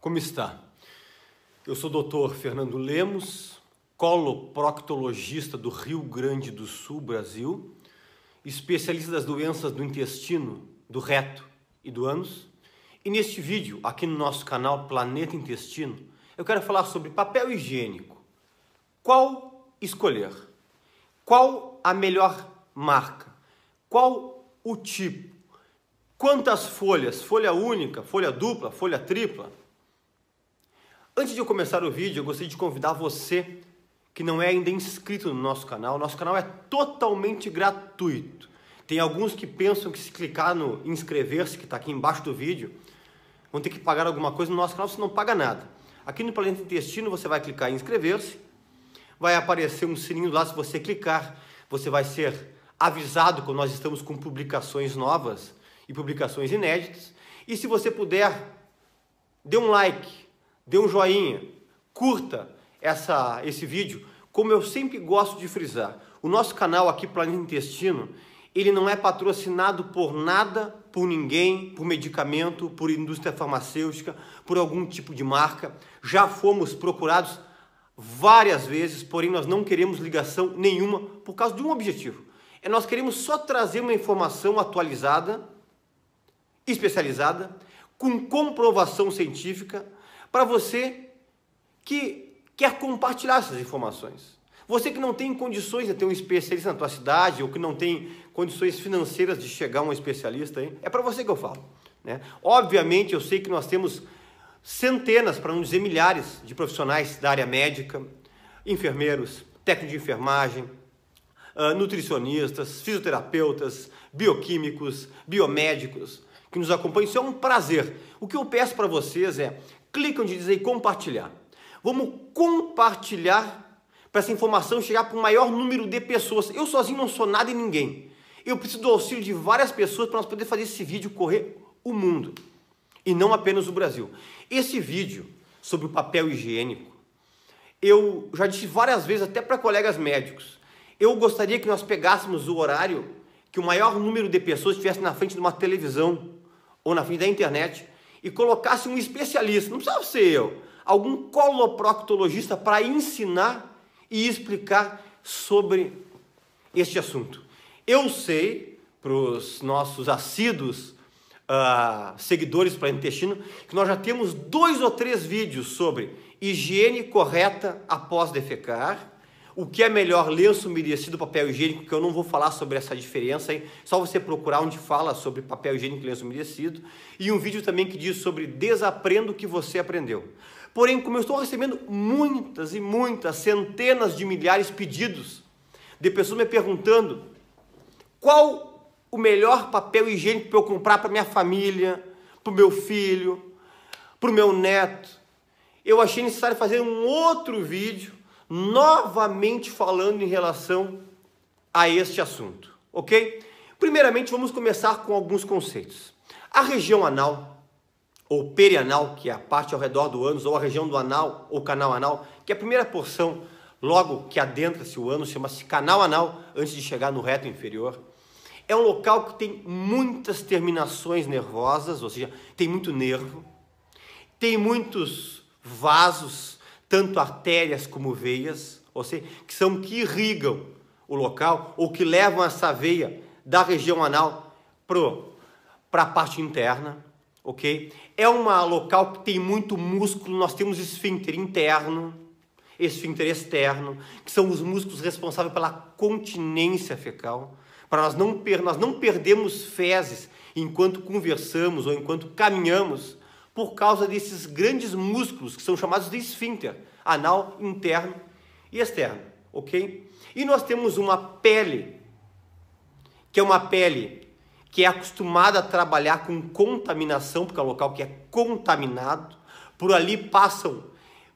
Como está? Eu sou o Dr. Fernando Lemos, coloproctologista do Rio Grande do Sul, Brasil, especialista das doenças do intestino, do reto e do ânus. E neste vídeo, aqui no nosso canal Planeta Intestino, eu quero falar sobre papel higiênico. Qual escolher? Qual a melhor marca? Qual o tipo? Quantas folhas? Folha única, folha dupla, folha tripla? Antes de eu começar o vídeo, eu gostaria de convidar você que não é ainda inscrito no nosso canal. Nosso canal é totalmente gratuito. Tem alguns que pensam que se clicar no inscrever-se, que está aqui embaixo do vídeo, vão ter que pagar alguma coisa. No nosso canal você não paga nada. Aqui no Planeta Intestino você vai clicar em inscrever-se, vai aparecer um sininho lá. Se você clicar, você vai ser avisado quando nós estamos com publicações novas e publicações inéditas. E se você puder, dê um like dê um joinha, curta essa, esse vídeo. Como eu sempre gosto de frisar, o nosso canal aqui, Planeta Intestino, ele não é patrocinado por nada, por ninguém, por medicamento, por indústria farmacêutica, por algum tipo de marca. Já fomos procurados várias vezes, porém nós não queremos ligação nenhuma por causa de um objetivo. É nós queremos só trazer uma informação atualizada, especializada, com comprovação científica para você que quer compartilhar essas informações. Você que não tem condições de ter um especialista na tua cidade ou que não tem condições financeiras de chegar um especialista, hein? é para você que eu falo. Né? Obviamente, eu sei que nós temos centenas, para não dizer milhares, de profissionais da área médica, enfermeiros, técnicos de enfermagem, ah, nutricionistas, fisioterapeutas, bioquímicos, biomédicos que nos acompanham. Isso é um prazer. O que eu peço para vocês é Clica onde diz aí compartilhar. Vamos compartilhar para essa informação chegar para o maior número de pessoas. Eu sozinho não sou nada e ninguém. Eu preciso do auxílio de várias pessoas para nós poder fazer esse vídeo correr o mundo e não apenas o Brasil. Esse vídeo sobre o papel higiênico, eu já disse várias vezes até para colegas médicos. Eu gostaria que nós pegássemos o horário que o maior número de pessoas estivesse na frente de uma televisão ou na frente da internet e colocasse um especialista, não precisava ser eu, algum coloproctologista para ensinar e explicar sobre este assunto. Eu sei, para os nossos assíduos uh, seguidores para intestino, que nós já temos dois ou três vídeos sobre higiene correta após defecar o que é melhor, lenço umedecido, papel higiênico, que eu não vou falar sobre essa diferença, aí. Só você procurar onde fala sobre papel higiênico e lenço umedecido. E um vídeo também que diz sobre desaprenda o que você aprendeu. Porém, como eu estou recebendo muitas e muitas, centenas de milhares de pedidos de pessoas me perguntando qual o melhor papel higiênico para eu comprar para minha família, para o meu filho, para o meu neto, eu achei necessário fazer um outro vídeo novamente falando em relação a este assunto, ok? Primeiramente, vamos começar com alguns conceitos. A região anal, ou perianal, que é a parte ao redor do ânus, ou a região do anal, ou canal anal, que é a primeira porção logo que adentra-se o ânus, chama-se canal anal, antes de chegar no reto inferior. É um local que tem muitas terminações nervosas, ou seja, tem muito nervo, tem muitos vasos tanto artérias como veias, ou seja, que são que irrigam o local ou que levam essa veia da região anal para a parte interna, ok? É um local que tem muito músculo, nós temos esfíncter interno, esfíncter externo, que são os músculos responsáveis pela continência fecal, para nós não, nós não perdemos fezes enquanto conversamos ou enquanto caminhamos, por causa desses grandes músculos que são chamados de esfíncter, anal interno e externo, ok? E nós temos uma pele, que é uma pele que é acostumada a trabalhar com contaminação, porque é um local que é contaminado, por ali passam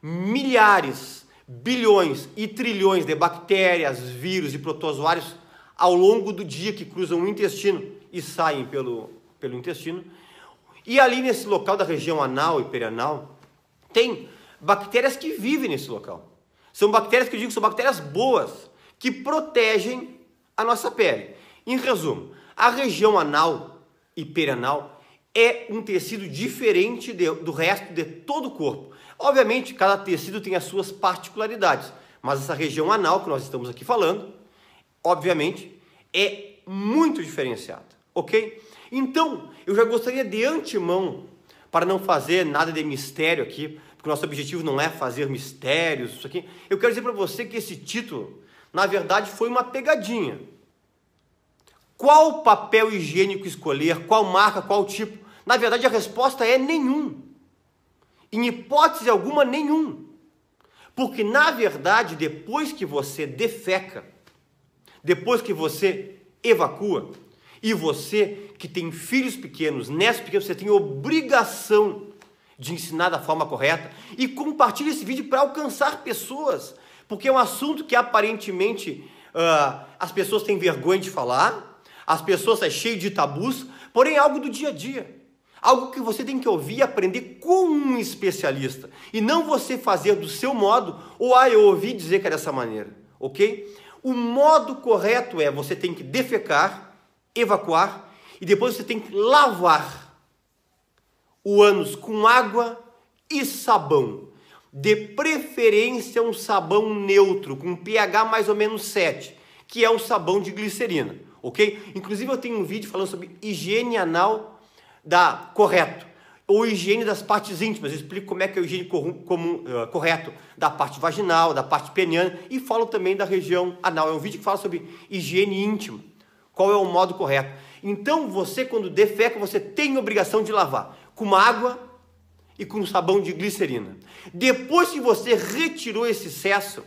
milhares, bilhões e trilhões de bactérias, vírus e protozoários ao longo do dia que cruzam o intestino e saem pelo, pelo intestino e ali nesse local da região anal e perianal, tem bactérias que vivem nesse local. São bactérias que eu digo são bactérias boas, que protegem a nossa pele. Em resumo, a região anal e perianal é um tecido diferente de, do resto de todo o corpo. Obviamente, cada tecido tem as suas particularidades, mas essa região anal que nós estamos aqui falando, obviamente, é muito diferenciada. Ok? Então, eu já gostaria de antemão, para não fazer nada de mistério aqui, porque nosso objetivo não é fazer mistérios, isso aqui. Eu quero dizer para você que esse título, na verdade, foi uma pegadinha. Qual papel higiênico escolher? Qual marca? Qual tipo? Na verdade, a resposta é nenhum. Em hipótese alguma, nenhum. Porque, na verdade, depois que você defeca, depois que você evacua, e você que tem filhos pequenos, netos pequenos, você tem obrigação de ensinar da forma correta e compartilhe esse vídeo para alcançar pessoas, porque é um assunto que aparentemente uh, as pessoas têm vergonha de falar, as pessoas é cheio de tabus, porém é algo do dia a dia. Algo que você tem que ouvir e aprender com um especialista. E não você fazer do seu modo, ou ah, eu ouvi dizer que é dessa maneira, ok? O modo correto é você tem que defecar, evacuar e depois você tem que lavar o ânus com água e sabão. De preferência um sabão neutro, com pH mais ou menos 7, que é o sabão de glicerina, ok? Inclusive eu tenho um vídeo falando sobre higiene anal da correto, ou higiene das partes íntimas. Eu explico como é que é o higiene comum, uh, correto da parte vaginal, da parte peniana e falo também da região anal. É um vídeo que fala sobre higiene íntima. Qual é o modo correto? Então você, quando defeca, você tem obrigação de lavar com uma água e com um sabão de glicerina. Depois que você retirou esse excesso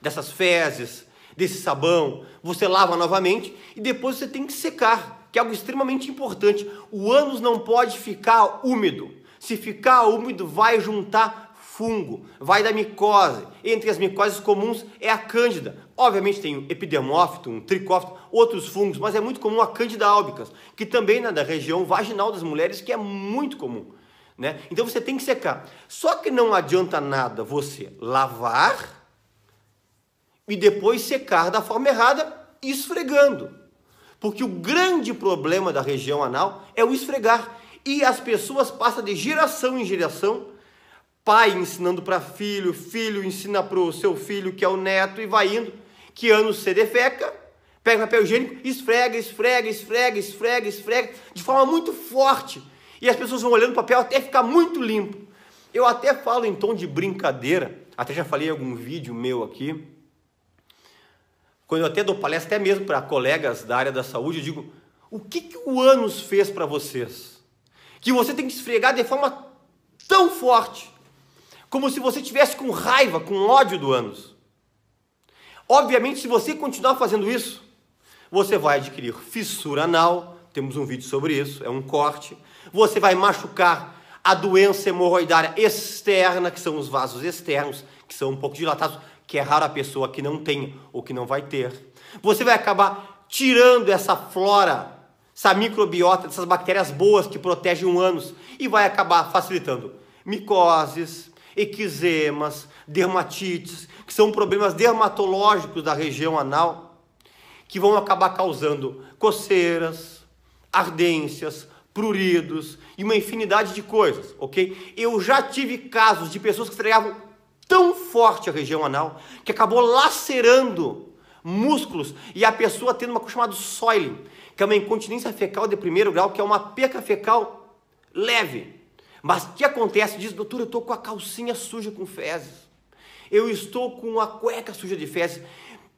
dessas fezes, desse sabão, você lava novamente e depois você tem que secar, que é algo extremamente importante. O ânus não pode ficar úmido. Se ficar úmido, vai juntar fungo, vai dar micose. Entre as micoses comuns é a cândida. Obviamente tem o epidermófito, um tricófito, outros fungos, mas é muito comum a candida albicans, que também é da região vaginal das mulheres, que é muito comum. Né? Então você tem que secar. Só que não adianta nada você lavar e depois secar da forma errada, esfregando. Porque o grande problema da região anal é o esfregar. E as pessoas passam de geração em geração pai ensinando para filho, filho ensina para o seu filho que é o neto e vai indo que anos você defeca, pega papel higiênico, esfrega, esfrega, esfrega, esfrega, esfrega, de forma muito forte. E as pessoas vão olhando o papel até ficar muito limpo. Eu até falo em tom de brincadeira, até já falei em algum vídeo meu aqui, quando eu até dou palestra, até mesmo para colegas da área da saúde, eu digo: o que, que o ânus fez para vocês? Que você tem que esfregar de forma tão forte, como se você tivesse com raiva, com ódio do ânus. Obviamente, se você continuar fazendo isso, você vai adquirir fissura anal, temos um vídeo sobre isso, é um corte. Você vai machucar a doença hemorroidária externa, que são os vasos externos, que são um pouco dilatados, que é raro a pessoa que não tem ou que não vai ter. Você vai acabar tirando essa flora, essa microbiota, essas bactérias boas que protegem o ânus e vai acabar facilitando micoses, eczemas, dermatites, que são problemas dermatológicos da região anal, que vão acabar causando coceiras, ardências, pruridos e uma infinidade de coisas, ok? Eu já tive casos de pessoas que esfregavam tão forte a região anal que acabou lacerando músculos e a pessoa tendo uma coisa chamada soiling, que é uma incontinência fecal de primeiro grau, que é uma perca fecal leve. Mas o que acontece? Diz, doutor, eu estou com a calcinha suja com fezes. Eu estou com a cueca suja de fezes.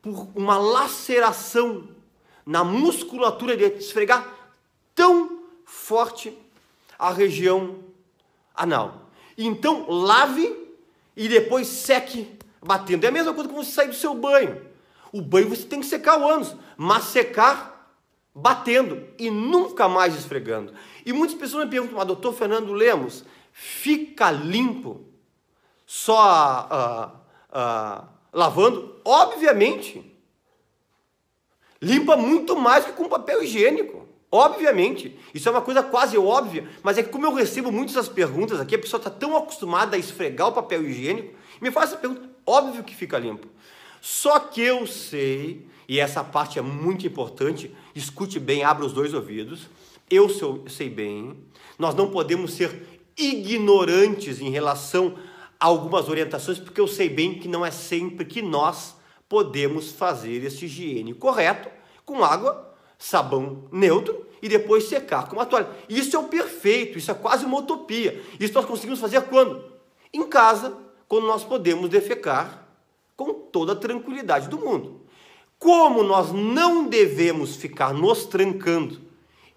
Por uma laceração na musculatura de esfregar tão forte a região anal. Então, lave e depois seque batendo. É a mesma coisa que você sair do seu banho. O banho você tem que secar o ânus, mas secar batendo e nunca mais esfregando. E muitas pessoas me perguntam, mas ah, doutor Fernando Lemos, fica limpo só ah, ah, lavando? Obviamente. Limpa muito mais que com papel higiênico. Obviamente, isso é uma coisa quase óbvia, mas é que como eu recebo muitas essas perguntas aqui, a pessoa está tão acostumada a esfregar o papel higiênico, me faz essa pergunta, óbvio que fica limpo. Só que eu sei, e essa parte é muito importante, escute bem, abra os dois ouvidos, eu sei bem, nós não podemos ser ignorantes em relação a algumas orientações, porque eu sei bem que não é sempre que nós podemos fazer esse higiene correto com água, sabão neutro e depois secar com uma toalha. Isso é o perfeito, isso é quase uma utopia. Isso nós conseguimos fazer quando? Em casa, quando nós podemos defecar com toda a tranquilidade do mundo. Como nós não devemos ficar nos trancando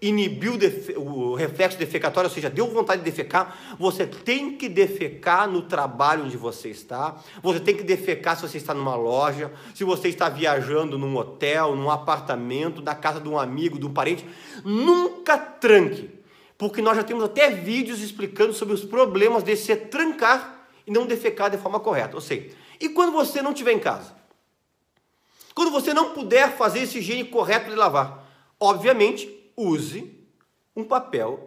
inibiu o reflexo defecatório, ou seja, deu vontade de defecar, você tem que defecar no trabalho onde você está, você tem que defecar se você está numa loja, se você está viajando num hotel, num apartamento, na casa de um amigo, de um parente. Nunca tranque, porque nós já temos até vídeos explicando sobre os problemas de se trancar e não defecar de forma correta. Ou seja, e quando você não estiver em casa? Quando você não puder fazer esse higiene correto de lavar? Obviamente, use um papel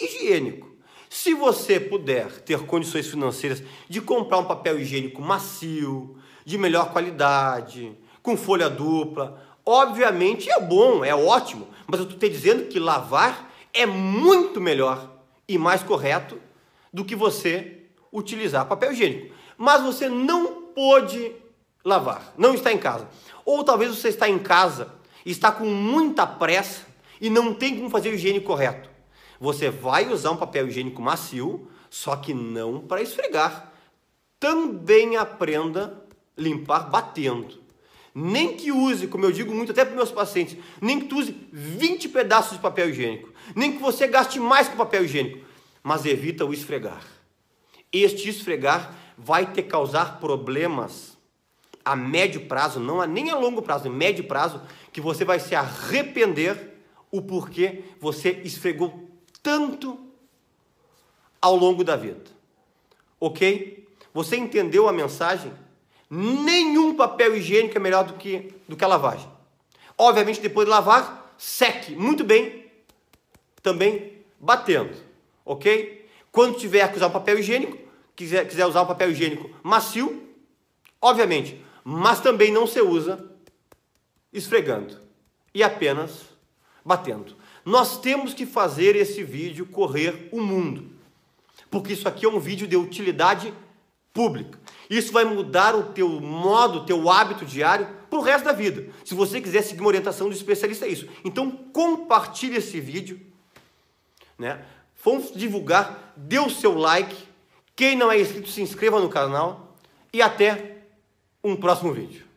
higiênico. Se você puder ter condições financeiras de comprar um papel higiênico macio, de melhor qualidade, com folha dupla, obviamente é bom, é ótimo, mas eu estou te dizendo que lavar é muito melhor e mais correto do que você utilizar papel higiênico. Mas você não pôde lavar, não está em casa. Ou talvez você está em casa, está com muita pressa e não tem como fazer o higiene correto. Você vai usar um papel higiênico macio, só que não para esfregar. Também aprenda limpar batendo. Nem que use, como eu digo muito até para meus pacientes, nem que tu use 20 pedaços de papel higiênico, nem que você gaste mais com papel higiênico, mas evita o esfregar. Este esfregar vai te causar problemas a médio prazo, não a, nem a longo prazo, a médio prazo, que você vai se arrepender o porquê você esfregou tanto ao longo da vida. Ok? Você entendeu a mensagem? Nenhum papel higiênico é melhor do que, do que a lavagem. Obviamente, depois de lavar, seque muito bem, também batendo. Ok? Quando tiver que usar um papel higiênico, quiser, quiser usar um papel higiênico macio, obviamente, mas também não se usa esfregando e apenas batendo. Nós temos que fazer esse vídeo correr o mundo, porque isso aqui é um vídeo de utilidade pública. Isso vai mudar o teu modo, o teu hábito diário para o resto da vida. Se você quiser seguir uma orientação do especialista, é isso. Então compartilhe esse vídeo, né? Vamos divulgar, dê o seu like. Quem não é inscrito, se inscreva no canal e até um próximo vídeo.